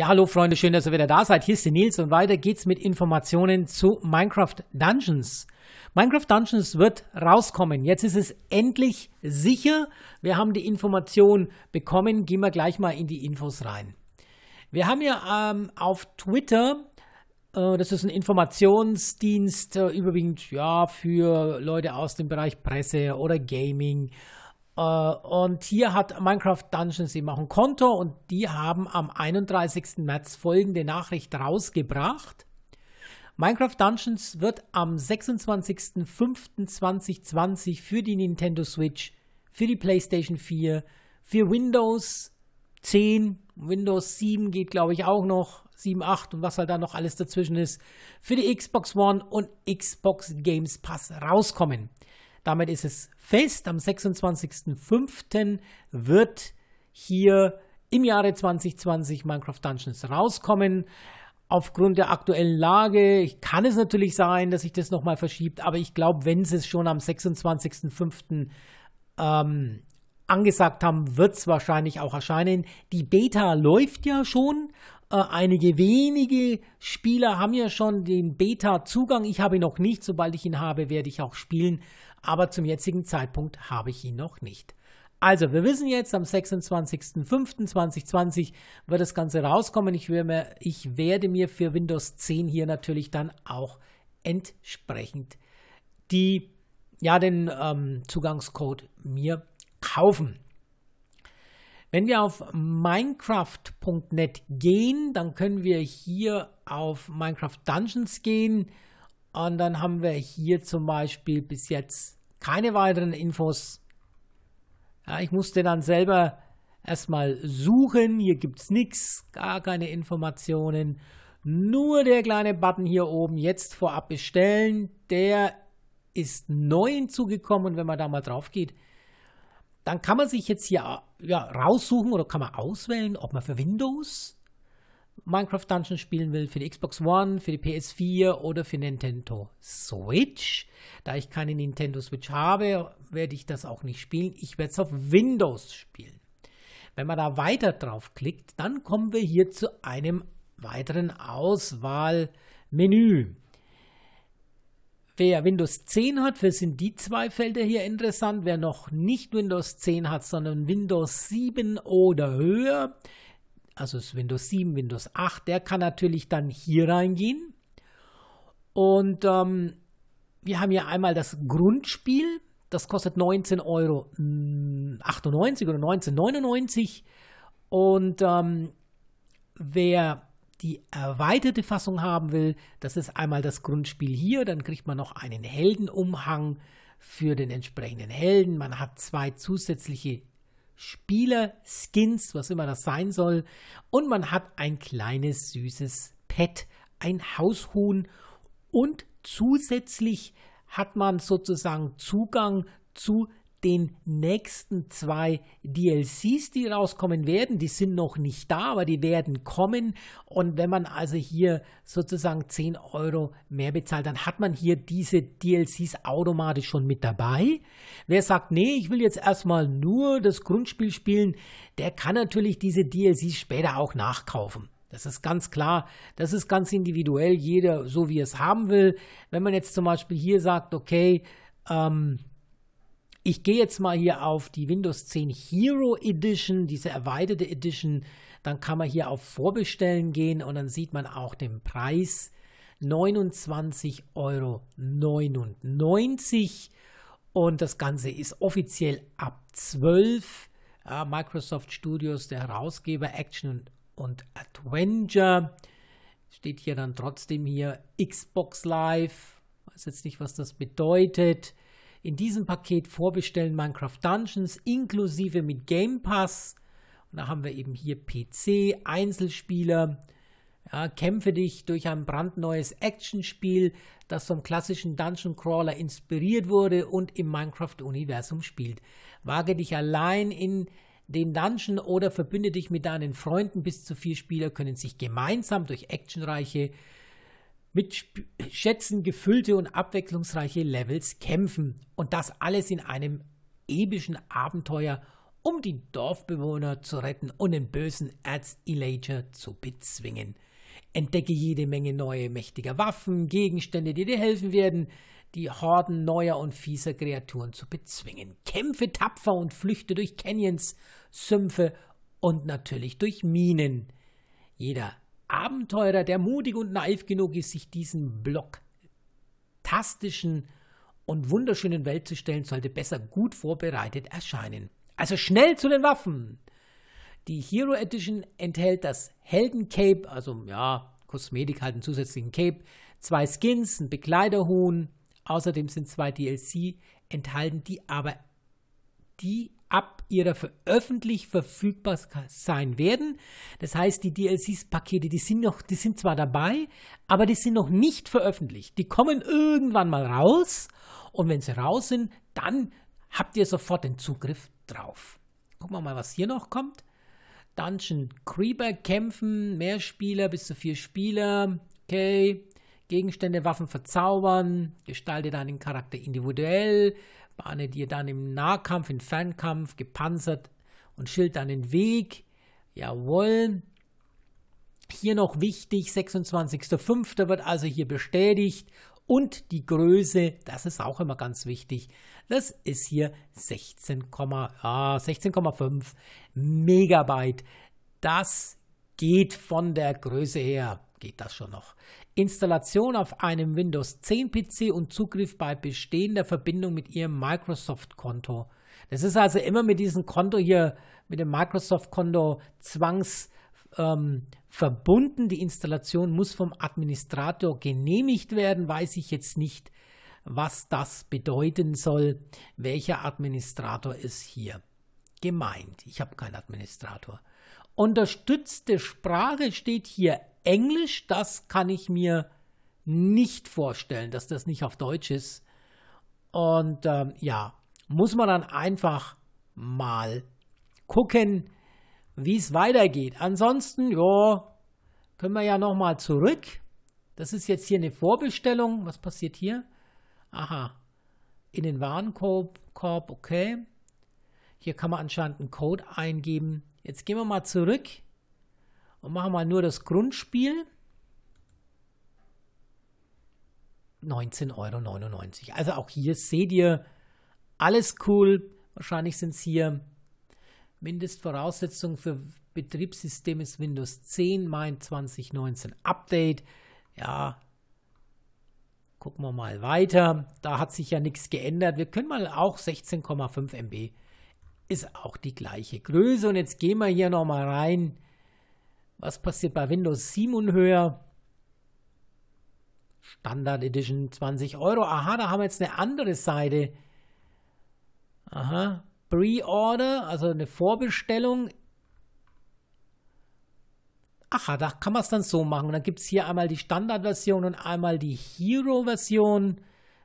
Ja, hallo Freunde, schön, dass ihr wieder da seid. Hier ist der Nils und weiter geht's mit Informationen zu Minecraft Dungeons. Minecraft Dungeons wird rauskommen. Jetzt ist es endlich sicher. Wir haben die Information bekommen. Gehen wir gleich mal in die Infos rein. Wir haben ja ähm, auf Twitter äh, das ist ein Informationsdienst, äh, überwiegend ja für Leute aus dem Bereich Presse oder Gaming äh, und hier hat Minecraft Dungeons eben auch ein Konto und die haben am 31. März folgende Nachricht rausgebracht. Minecraft Dungeons wird am 26.05.2020 für die Nintendo Switch, für die PlayStation 4, für Windows 10, Windows 7 geht glaube ich auch noch, 7, 8 und was halt da noch alles dazwischen ist, für die Xbox One und Xbox Games Pass rauskommen. Damit ist es fest, am 26.05. wird hier im Jahre 2020 Minecraft Dungeons rauskommen. Aufgrund der aktuellen Lage kann es natürlich sein, dass sich das nochmal verschiebt, aber ich glaube, wenn sie es schon am 26.05. Ähm, angesagt haben, wird es wahrscheinlich auch erscheinen. Die Beta läuft ja schon. Äh, einige wenige Spieler haben ja schon den Beta-Zugang. Ich habe ihn noch nicht. Sobald ich ihn habe, werde ich auch spielen aber zum jetzigen Zeitpunkt habe ich ihn noch nicht. Also, wir wissen jetzt, am 26.05.2020 wird das Ganze rauskommen. Ich, mir, ich werde mir für Windows 10 hier natürlich dann auch entsprechend die, ja, den ähm, Zugangscode mir kaufen. Wenn wir auf Minecraft.net gehen, dann können wir hier auf Minecraft Dungeons gehen. Und dann haben wir hier zum Beispiel bis jetzt keine weiteren Infos. Ja, ich musste dann selber erstmal suchen. Hier gibt es nichts, gar keine Informationen. Nur der kleine Button hier oben, jetzt vorab bestellen, der ist neu hinzugekommen. Und wenn man da mal drauf geht, dann kann man sich jetzt hier ja, raussuchen oder kann man auswählen, ob man für Windows Minecraft Dungeon spielen will, für die Xbox One, für die PS4 oder für Nintendo Switch. Da ich keine Nintendo Switch habe, werde ich das auch nicht spielen. Ich werde es auf Windows spielen. Wenn man da weiter drauf klickt, dann kommen wir hier zu einem weiteren Auswahlmenü. Wer Windows 10 hat, für sind die zwei Felder hier interessant. Wer noch nicht Windows 10 hat, sondern Windows 7 oder höher, also ist Windows 7, Windows 8, der kann natürlich dann hier reingehen. Und ähm, wir haben hier einmal das Grundspiel, das kostet 19,98 Euro mm, oder 19,99 Und ähm, wer die erweiterte Fassung haben will, das ist einmal das Grundspiel hier, dann kriegt man noch einen Heldenumhang für den entsprechenden Helden. Man hat zwei zusätzliche Spieler-Skins, was immer das sein soll. Und man hat ein kleines süßes Pet, ein Haushuhn. Und zusätzlich hat man sozusagen Zugang zu den nächsten zwei DLCs, die rauskommen werden. Die sind noch nicht da, aber die werden kommen. Und wenn man also hier sozusagen 10 Euro mehr bezahlt, dann hat man hier diese DLCs automatisch schon mit dabei. Wer sagt, nee, ich will jetzt erstmal nur das Grundspiel spielen, der kann natürlich diese DLCs später auch nachkaufen. Das ist ganz klar, das ist ganz individuell, jeder so wie es haben will. Wenn man jetzt zum Beispiel hier sagt, okay, ähm, ich gehe jetzt mal hier auf die Windows 10 Hero Edition, diese erweiterte Edition. Dann kann man hier auf Vorbestellen gehen und dann sieht man auch den Preis 29,99 Euro. Und das Ganze ist offiziell ab 12. Microsoft Studios, der Herausgeber Action und Adventure. Steht hier dann trotzdem hier Xbox Live. Weiß jetzt nicht, was das bedeutet in diesem Paket vorbestellen Minecraft Dungeons inklusive mit Game Pass. Und da haben wir eben hier PC, Einzelspieler, ja, kämpfe dich durch ein brandneues Actionspiel, das vom klassischen Dungeon Crawler inspiriert wurde und im Minecraft-Universum spielt. Wage dich allein in den Dungeon oder verbünde dich mit deinen Freunden. Bis zu vier Spieler können sich gemeinsam durch actionreiche mit Schätzen gefüllte und abwechslungsreiche Levels kämpfen. Und das alles in einem epischen Abenteuer, um die Dorfbewohner zu retten und den bösen Erz-Elager zu bezwingen. Entdecke jede Menge neue mächtiger Waffen, Gegenstände, die dir helfen werden, die Horden neuer und fieser Kreaturen zu bezwingen. Kämpfe tapfer und flüchte durch Canyons, Sümpfe und natürlich durch Minen. Jeder Abenteurer, der mutig und naiv genug ist, sich diesen blockastischen und wunderschönen Welt zu stellen, sollte besser gut vorbereitet erscheinen. Also schnell zu den Waffen! Die Hero Edition enthält das Heldencape, also ja, Kosmetik halt einen zusätzlichen Cape, zwei Skins, ein Begleiterhuhn. Außerdem sind zwei DLC enthalten, die aber die ab ihrer veröffentlicht verfügbar sein werden. Das heißt, die DLCs-Pakete, die sind noch, die sind zwar dabei, aber die sind noch nicht veröffentlicht. Die kommen irgendwann mal raus und wenn sie raus sind, dann habt ihr sofort den Zugriff drauf. Gucken wir mal, was hier noch kommt. Dungeon Creeper kämpfen, mehr Spieler bis zu vier Spieler. Okay. Gegenstände, Waffen verzaubern, gestalte deinen Charakter individuell, bahne dir dann im Nahkampf, im Fernkampf gepanzert und schild deinen Weg. Jawohl. Hier noch wichtig, 26.05. wird also hier bestätigt und die Größe, das ist auch immer ganz wichtig. Das ist hier 16,5 ah, 16 Megabyte. Das geht von der Größe her, geht das schon noch. Installation auf einem Windows 10 PC und Zugriff bei bestehender Verbindung mit Ihrem Microsoft-Konto. Das ist also immer mit diesem Konto hier, mit dem Microsoft-Konto zwangs ähm, verbunden. Die Installation muss vom Administrator genehmigt werden, weiß ich jetzt nicht, was das bedeuten soll. Welcher Administrator ist hier gemeint? Ich habe keinen Administrator unterstützte Sprache steht hier Englisch. Das kann ich mir nicht vorstellen, dass das nicht auf Deutsch ist. Und ähm, ja, muss man dann einfach mal gucken, wie es weitergeht. Ansonsten, ja, können wir ja nochmal zurück. Das ist jetzt hier eine Vorbestellung. Was passiert hier? Aha, in den Warenkorb, okay. Hier kann man anscheinend einen Code eingeben. Jetzt gehen wir mal zurück und machen mal nur das Grundspiel. 19,99 Euro. Also auch hier seht ihr, alles cool. Wahrscheinlich sind es hier Mindestvoraussetzungen für Betriebssystem ist Windows 10, mein 2019 Update. Ja, gucken wir mal weiter. Da hat sich ja nichts geändert. Wir können mal auch 16,5 MB ist auch die gleiche Größe. Und jetzt gehen wir hier nochmal rein. Was passiert bei Windows 7 und höher? Standard Edition 20 Euro. Aha, da haben wir jetzt eine andere Seite. Aha, Pre-Order, also eine Vorbestellung. Aha, da kann man es dann so machen. dann gibt es hier einmal die Standardversion und einmal die Hero-Version.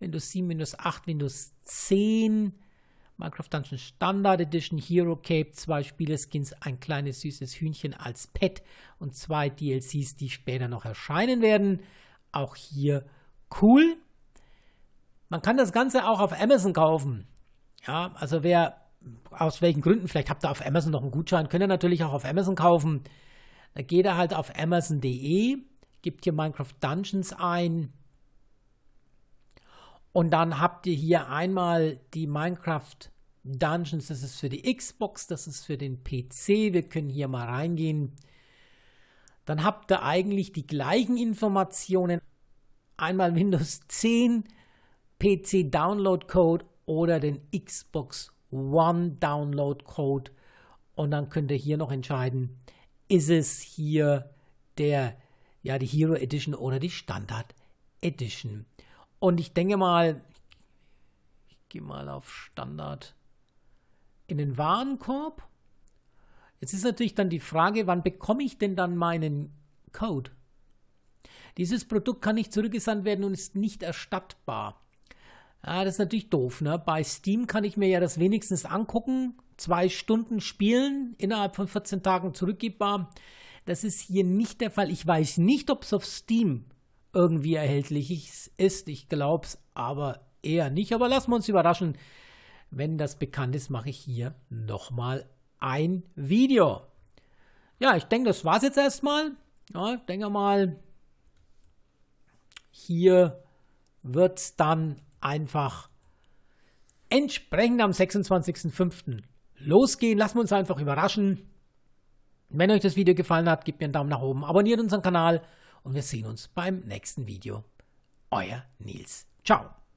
Windows 7, Windows 8, Windows 10. Minecraft Dungeon Standard Edition, Hero Cape, zwei Spieleskins, ein kleines süßes Hühnchen als Pet und zwei DLCs, die später noch erscheinen werden. Auch hier cool. Man kann das Ganze auch auf Amazon kaufen. Ja, also wer aus welchen Gründen, vielleicht habt ihr auf Amazon noch einen Gutschein, könnt ihr natürlich auch auf Amazon kaufen. Da geht er halt auf amazon.de, gibt hier Minecraft Dungeons ein und dann habt ihr hier einmal die Minecraft Dungeons. Das ist für die Xbox, das ist für den PC. Wir können hier mal reingehen. Dann habt ihr eigentlich die gleichen Informationen. Einmal Windows 10, PC Download Code oder den Xbox One Download Code. Und dann könnt ihr hier noch entscheiden, ist es hier der, ja, die Hero Edition oder die Standard Edition. Und ich denke mal, ich gehe mal auf Standard in den Warenkorb. Jetzt ist natürlich dann die Frage, wann bekomme ich denn dann meinen Code? Dieses Produkt kann nicht zurückgesandt werden und ist nicht erstattbar. Ja, das ist natürlich doof. Ne? Bei Steam kann ich mir ja das wenigstens angucken. Zwei Stunden spielen, innerhalb von 14 Tagen zurückgebbar. Das ist hier nicht der Fall. Ich weiß nicht, ob es auf Steam irgendwie erhältlich ist. Ich glaube es aber eher nicht. Aber lassen wir uns überraschen. Wenn das bekannt ist, mache ich hier nochmal ein Video. Ja, ich denke, das war es jetzt erstmal. Ja, ich denke mal, hier wird es dann einfach entsprechend am 26.05. losgehen. Lassen wir uns einfach überraschen. Wenn euch das Video gefallen hat, gebt mir einen Daumen nach oben, abonniert unseren Kanal und wir sehen uns beim nächsten Video. Euer Nils. Ciao.